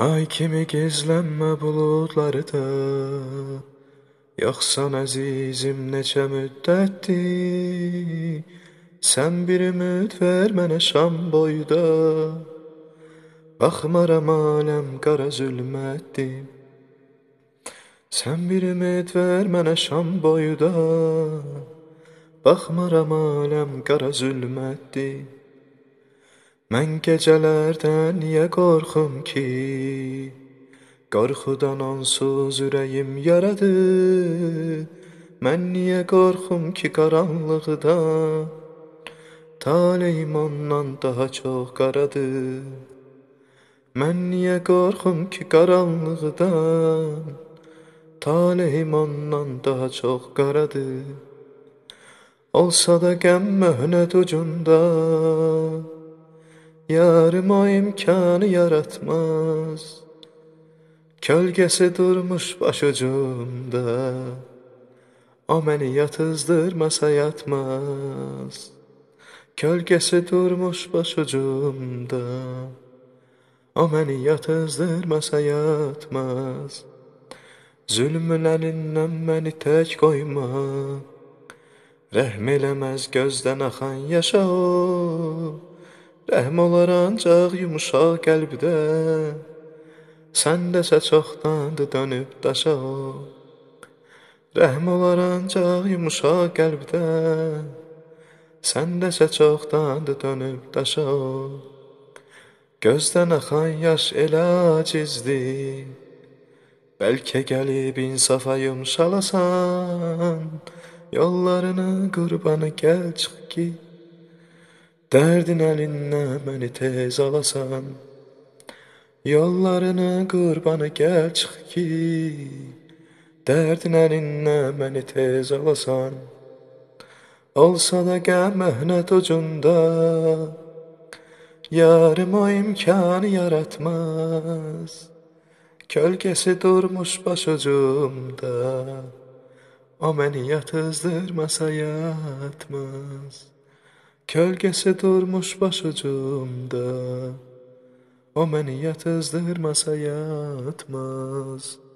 Ay kimi gizlənmə buludlarda Yaxsan əzizim neçə müddətdir Sən bir ümid ver mənə şam boyda Baxmaram aləm qara zülmətdir Sən bir ümid ver mənə şam boyda Baxmaram aləm qara zülmətdir Mən gecələrdən niyə qorxum ki? Qorxudan onsuz ürəyim yaradır. Mən niyə qorxum ki qaranlıqda? Taleyim ondan daha çox qaradır. Mən niyə qorxum ki qaranlıqdan? Taleyim ondan daha çox qaradır. Olsa da qəm möhnət ucunda. Yarım o imkanı yaratmaz Kölgesi durmuş başucumda O məni yatızdırmasa yatmaz Kölgesi durmuş başucumda O məni yatızdırmasa yatmaz Zülmün əlindən məni tək qoyma Rəhm eləməz gözdən axan yaşa o Rəhm olar ancaq yumuşaq qəlbdə Səndəsə çoxdandır dönüb daşa Rəhm olar ancaq yumuşaq qəlbdə Səndəsə çoxdandır dönüb daşa Gözdən axan yaş elə acizdir Bəlkə gəlib insafa yumşalasan Yollarını qurbanı gəl çıx git Derdin elinle beni tez alasan Yollarını kurbanı gəl çıx ki Dərdin əlinlə beni tez alasan Olsa da qəm məhnət ucunda Yarım o imkanı yaratmaz Kölgəsi durmuş başucumda, O beni yatızdırmasa yatmaz Kölgesi durmuş başucumda O beni yatızdırmasa yatmaz.''